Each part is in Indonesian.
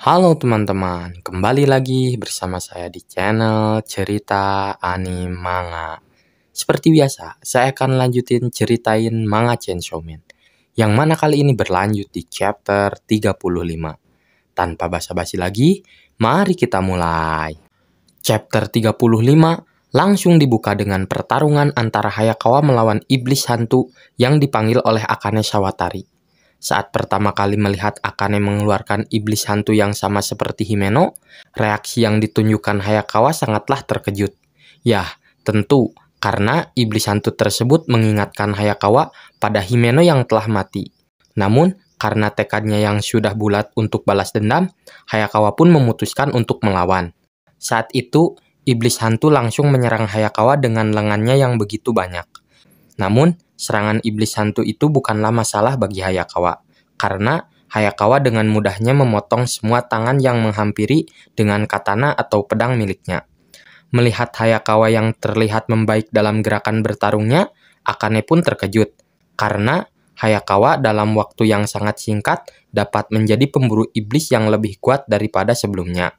Halo teman-teman, kembali lagi bersama saya di channel Cerita Anime Manga. Seperti biasa, saya akan lanjutin ceritain manga Chainsaw Man, yang mana kali ini berlanjut di chapter 35. Tanpa basa-basi lagi, mari kita mulai. Chapter 35 langsung dibuka dengan pertarungan antara Hayakawa melawan iblis hantu yang dipanggil oleh Akane Sawatari saat pertama kali melihat Akane mengeluarkan iblis hantu yang sama seperti Himeno, reaksi yang ditunjukkan Hayakawa sangatlah terkejut. Yah, tentu, karena iblis hantu tersebut mengingatkan Hayakawa pada Himeno yang telah mati. Namun, karena tekadnya yang sudah bulat untuk balas dendam, Hayakawa pun memutuskan untuk melawan. Saat itu, iblis hantu langsung menyerang Hayakawa dengan lengannya yang begitu banyak. Namun, Serangan iblis hantu itu bukanlah masalah bagi Hayakawa, karena Hayakawa dengan mudahnya memotong semua tangan yang menghampiri dengan katana atau pedang miliknya. Melihat Hayakawa yang terlihat membaik dalam gerakan bertarungnya, Akane pun terkejut, karena Hayakawa dalam waktu yang sangat singkat dapat menjadi pemburu iblis yang lebih kuat daripada sebelumnya.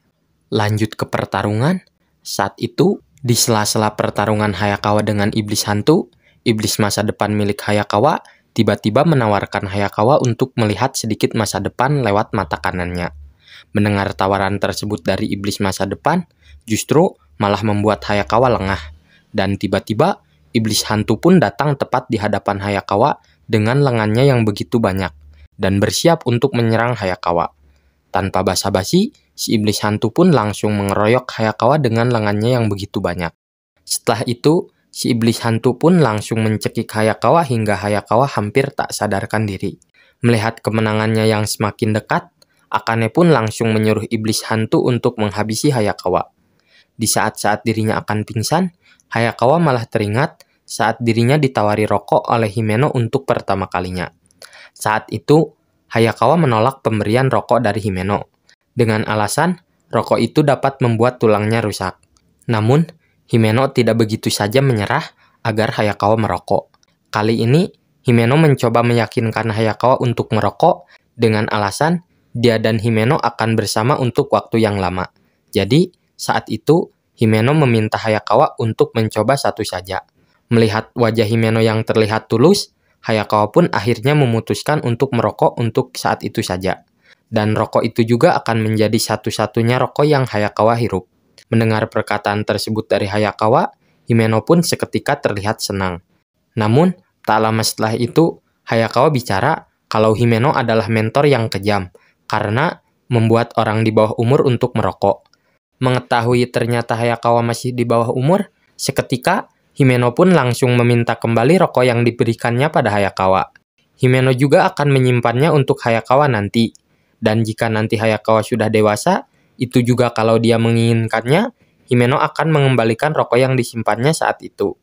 Lanjut ke pertarungan, saat itu di sela-sela pertarungan Hayakawa dengan iblis hantu, iblis masa depan milik Hayakawa tiba-tiba menawarkan Hayakawa untuk melihat sedikit masa depan lewat mata kanannya. Mendengar tawaran tersebut dari iblis masa depan, justru malah membuat Hayakawa lengah. Dan tiba-tiba, iblis hantu pun datang tepat di hadapan Hayakawa dengan lengannya yang begitu banyak, dan bersiap untuk menyerang Hayakawa. Tanpa basa-basi, si iblis hantu pun langsung mengeroyok Hayakawa dengan lengannya yang begitu banyak. Setelah itu, Si iblis hantu pun langsung mencekik Hayakawa hingga Hayakawa hampir tak sadarkan diri. Melihat kemenangannya yang semakin dekat, Akane pun langsung menyuruh iblis hantu untuk menghabisi Hayakawa. Di saat-saat dirinya akan pingsan, Hayakawa malah teringat saat dirinya ditawari rokok oleh Himeno untuk pertama kalinya. Saat itu, Hayakawa menolak pemberian rokok dari Himeno, dengan alasan rokok itu dapat membuat tulangnya rusak. Namun, Himeno tidak begitu saja menyerah agar Hayakawa merokok. Kali ini, Himeno mencoba meyakinkan Hayakawa untuk merokok dengan alasan dia dan Himeno akan bersama untuk waktu yang lama. Jadi, saat itu Himeno meminta Hayakawa untuk mencoba satu saja. Melihat wajah Himeno yang terlihat tulus, Hayakawa pun akhirnya memutuskan untuk merokok untuk saat itu saja. Dan rokok itu juga akan menjadi satu-satunya rokok yang Hayakawa hirup. Mendengar perkataan tersebut dari Hayakawa, Himeno pun seketika terlihat senang. Namun, tak lama setelah itu, Hayakawa bicara kalau Himeno adalah mentor yang kejam karena membuat orang di bawah umur untuk merokok. Mengetahui ternyata Hayakawa masih di bawah umur, seketika Himeno pun langsung meminta kembali rokok yang diberikannya pada Hayakawa. Himeno juga akan menyimpannya untuk Hayakawa nanti. Dan jika nanti Hayakawa sudah dewasa, itu juga kalau dia menginginkannya, Himeno akan mengembalikan rokok yang disimpannya saat itu.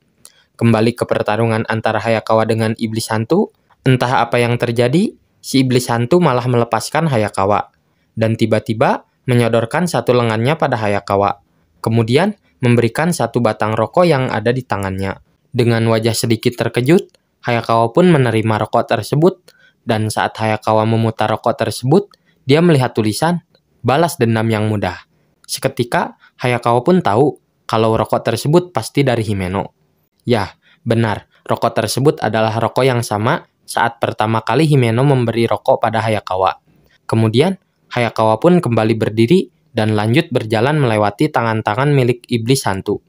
Kembali ke pertarungan antara Hayakawa dengan iblis hantu, entah apa yang terjadi, si iblis hantu malah melepaskan Hayakawa dan tiba-tiba menyodorkan satu lengannya pada Hayakawa. Kemudian memberikan satu batang rokok yang ada di tangannya. Dengan wajah sedikit terkejut, Hayakawa pun menerima rokok tersebut dan saat Hayakawa memutar rokok tersebut, dia melihat tulisan balas dendam yang mudah. Seketika, Hayakawa pun tahu kalau rokok tersebut pasti dari Himeno. Ya, benar, rokok tersebut adalah rokok yang sama saat pertama kali Himeno memberi rokok pada Hayakawa. Kemudian, Hayakawa pun kembali berdiri dan lanjut berjalan melewati tangan-tangan milik iblis hantu.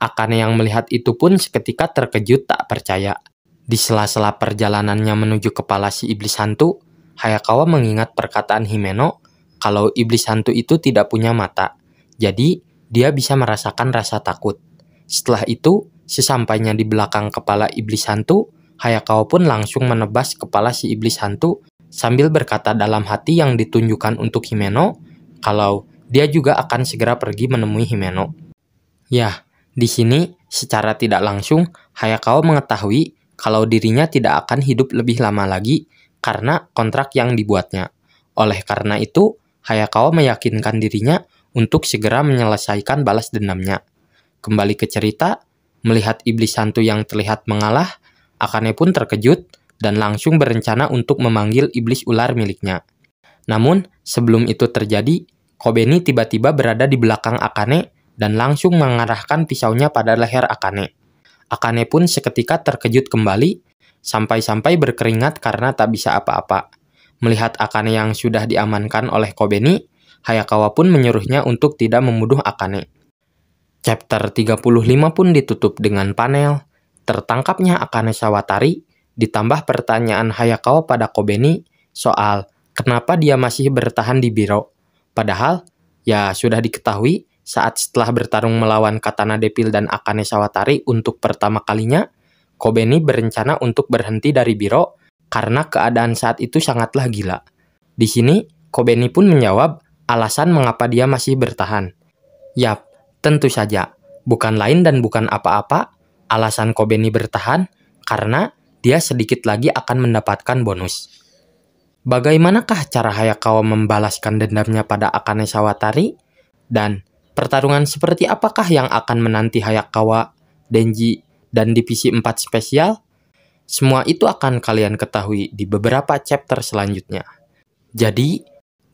Akane yang melihat itu pun seketika terkejut tak percaya. Di sela-sela perjalanannya menuju kepala si iblis hantu, Hayakawa mengingat perkataan Himeno kalau iblis hantu itu tidak punya mata, jadi dia bisa merasakan rasa takut. Setelah itu, sesampainya di belakang kepala iblis hantu, Hayakawa pun langsung menebas kepala si iblis hantu sambil berkata dalam hati yang ditunjukkan untuk Himeno kalau dia juga akan segera pergi menemui Himeno. Yah, di sini secara tidak langsung Hayakawa mengetahui kalau dirinya tidak akan hidup lebih lama lagi karena kontrak yang dibuatnya. Oleh karena itu, Hayakawa meyakinkan dirinya untuk segera menyelesaikan balas dendamnya. Kembali ke cerita, melihat iblis hantu yang terlihat mengalah, Akane pun terkejut dan langsung berencana untuk memanggil iblis ular miliknya. Namun, sebelum itu terjadi, Kobeni tiba-tiba berada di belakang Akane dan langsung mengarahkan pisaunya pada leher Akane. Akane pun seketika terkejut kembali, sampai-sampai berkeringat karena tak bisa apa-apa. Melihat Akane yang sudah diamankan oleh Kobeni, Hayakawa pun menyuruhnya untuk tidak memuduh Akane. Chapter 35 pun ditutup dengan panel, tertangkapnya Akane Sawatari, ditambah pertanyaan Hayakawa pada Kobeni soal kenapa dia masih bertahan di Biro. Padahal, ya sudah diketahui saat setelah bertarung melawan Katana Depil dan Akane Sawatari untuk pertama kalinya, Kobeni berencana untuk berhenti dari Biro karena keadaan saat itu sangatlah gila. Di sini, Kobeni pun menjawab alasan mengapa dia masih bertahan. Yap, tentu saja. Bukan lain dan bukan apa-apa, alasan Kobeni bertahan karena dia sedikit lagi akan mendapatkan bonus. Bagaimanakah cara Hayakawa membalaskan dendamnya pada Akane Sawatari? Dan pertarungan seperti apakah yang akan menanti Hayakawa, Denji, dan divisi 4 spesial? Semua itu akan kalian ketahui di beberapa chapter selanjutnya. Jadi,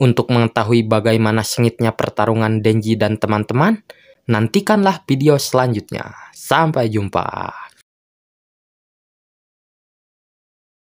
untuk mengetahui bagaimana sengitnya pertarungan Denji dan teman-teman, nantikanlah video selanjutnya. Sampai jumpa.